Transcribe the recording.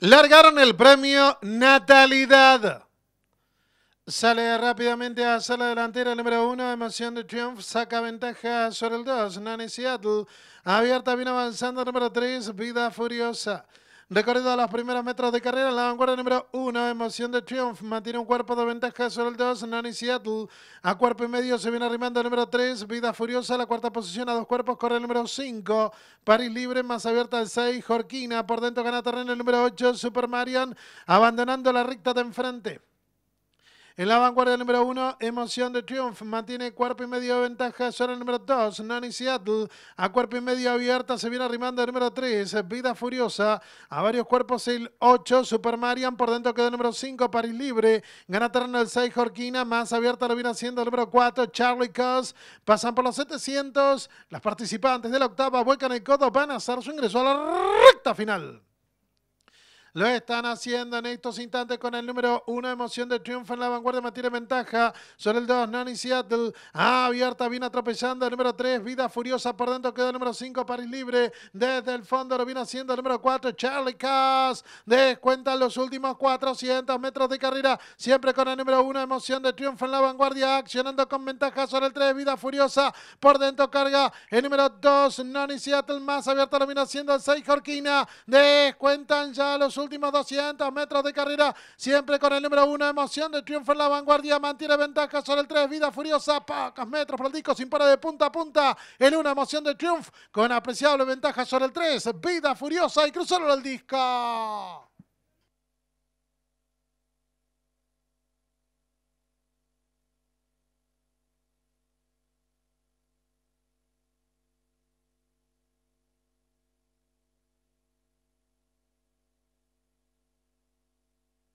Largaron el premio Natalidad. Sale rápidamente a la delantera número uno Emoción de Triumph, saca ventaja sobre el 2, Nani Seattle. Abierta, viene avanzando número 3, Vida Furiosa. Recorrido a las primeras metros de carrera, la vanguardia número uno, Emoción de triunfo, mantiene un cuerpo de ventaja sobre el 2, Nani Seattle. A cuerpo y medio se viene arrimando el número 3, Vida Furiosa, la cuarta posición, a dos cuerpos corre el número 5, París Libre, más abierta el 6, Jorquina, por dentro gana terreno el número 8, Super Marion, abandonando la recta de enfrente. En la vanguardia número 1, Emoción de Triumph mantiene cuerpo y medio de ventaja. Suena el número 2, Nani Seattle. A cuerpo y medio abierta se viene arrimando el número 3, Vida Furiosa. A varios cuerpos el 8, Super Marian. Por dentro queda el número 5, París Libre. Gana terreno el 6, Jorquina. Más abierta lo viene haciendo el número 4, Charlie Coss. Pasan por los 700. Las participantes de la octava vuelcan el codo. Van a hacer su ingreso a la recta final. Lo están haciendo en estos instantes con el número 1, Emoción de Triunfo en la vanguardia, mantiene ventaja sobre el 2, Nani Seattle. Ah, abierta, viene atropellando el número 3, Vida Furiosa por dentro, queda el número 5, París Libre. Desde el fondo lo viene haciendo el número 4, Charlie Cass. Descuentan los últimos 400 metros de carrera, siempre con el número 1, Emoción de Triunfo en la vanguardia, accionando con ventaja sobre el 3, Vida Furiosa por dentro, carga el número 2, Nani Seattle más abierta, lo viene haciendo el 6, Jorquina. Descuentan ya los últimos 200 metros de carrera. Siempre con el número 1 emoción de triunfo en la vanguardia. Mantiene ventaja sobre el 3, vida furiosa. Pocos metros para el disco, sin parar de punta a punta. En una emoción de triunfo, con apreciable ventaja sobre el 3. Vida furiosa y cruzaron el disco.